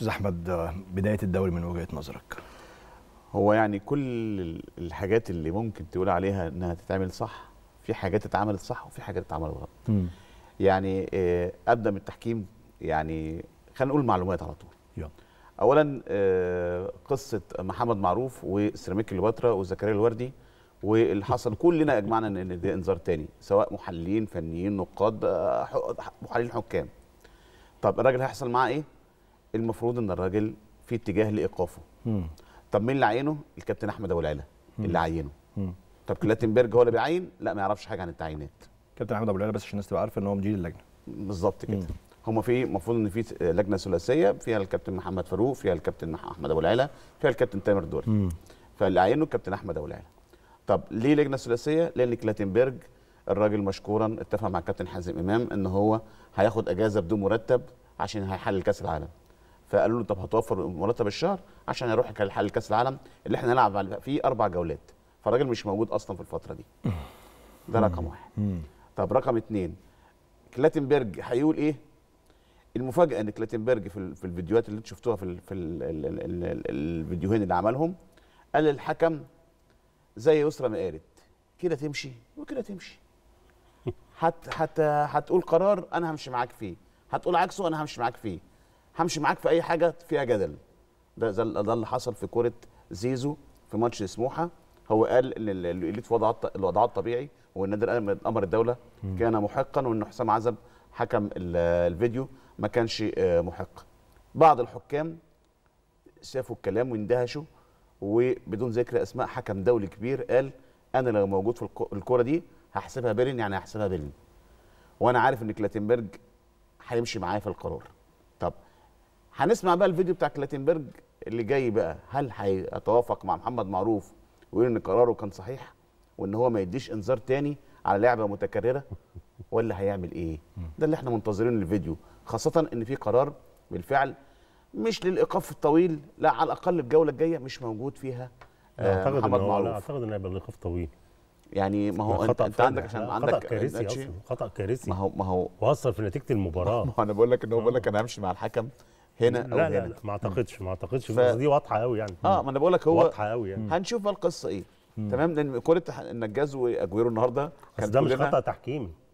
استاذ احمد بدايه الدوري من وجهه نظرك هو يعني كل الحاجات اللي ممكن تقول عليها انها تتعمل صح في حاجات اتعملت صح وفي حاجات اتعملت غلط يعني آه، ابدا من التحكيم يعني خلينا نقول معلومات على طول يلا اولا آه، قصه محمد معروف وسيراميك كليوباترا وزكريا الوردي واللي حصل كلنا اجمعنا ان ده انذار تاني سواء محللين فنيين نقاد آه، محللين حكام طب الراجل هيحصل معاه ايه المفروض ان الراجل في اتجاه لايقافه طب مين اللي عينه الكابتن احمد ابو العلا اللي عينه طب كلاتنبرج هو اللي بيعين لا ما يعرفش حاجه عن التعيينات كابتن احمد ابو العلا بس عشان الناس تبقى عارفه ان هو مدير اللجنه بالظبط كده هم في المفروض ان في لجنه ثلاثيه فيها الكابتن محمد فاروق فيها الكابتن احمد ابو العلا فيها الكابتن تامر دوري فاللي عينه الكابتن احمد ابو العلا طب ليه لجنه ثلاثيه لان كلاتنبرج الراجل مشكورا اتفق مع الكابتن حازم امام ان هو هياخد اجازه بدون مرتب عشان هيحلل كاس العالم فقالوا له طب هتوفر مرتب الشهر عشان اروح لكاس العالم اللي احنا نلعب فيه اربع جولات فالراجل مش موجود اصلا في الفتره دي ده رقم واحد طب رقم اثنين كلاتنبرج هيقول ايه المفاجاه ان كلاتنبرج في, الفيديوهات اللي انت شفتوها في, في الفيديوهين اللي عملهم قال الحكم زي يسرى ما قالت كده تمشي وكده تمشي حتى حتى هتقول قرار انا همشي معاك فيه هتقول عكسه انا همشي معاك فيه همشي معاك في اي حاجه فيها جدل ده ده اللي حصل في كوره زيزو في ماتش سموحه هو قال ان الاليت في وضع الوضع الطبيعي والنادي الاهلي من امر الدوله كان محقا وان حسام عزب حكم الفيديو ما كانش آه، محق بعض الحكام شافوا الكلام واندهشوا وبدون ذكر اسماء حكم دولي كبير قال انا لو موجود في الكوره دي هحسبها بيرن يعني هحسبها بيرن وانا عارف ان كلاتنبرج هيمشي معايا في القرار هنسمع بقى الفيديو بتاع كلاتنبرج اللي جاي بقى هل هيتوافق مع محمد معروف ويقول ان قراره كان صحيح وان هو ما يديش انذار تاني على لعبه متكرره ولا هيعمل ايه ده اللي احنا منتظرين الفيديو خاصه ان في قرار بالفعل مش للايقاف الطويل لا على الاقل الجوله الجايه مش موجود فيها آه، اعتقد محمد إن معروف اعتقد ان هيبقى الايقاف طويل يعني ما هو انت, انت عندك عشان عندك خطا كارثي اصلا خطا كارثي ما هو ما هو واثر في نتيجه المباراه ما انا بقول لك ان هو بقول لك آه. انا همشي مع الحكم هنا لا او لا هنا لا, ما اعتقدش ما اعتقدش ف... دي واضحه قوي يعني اه ما انا بقول لك هو واضحه قوي يعني هنشوف بقى القصه ايه تمام لان كره النجاز واجويرو النهارده كان ده مش خطا تحكيمي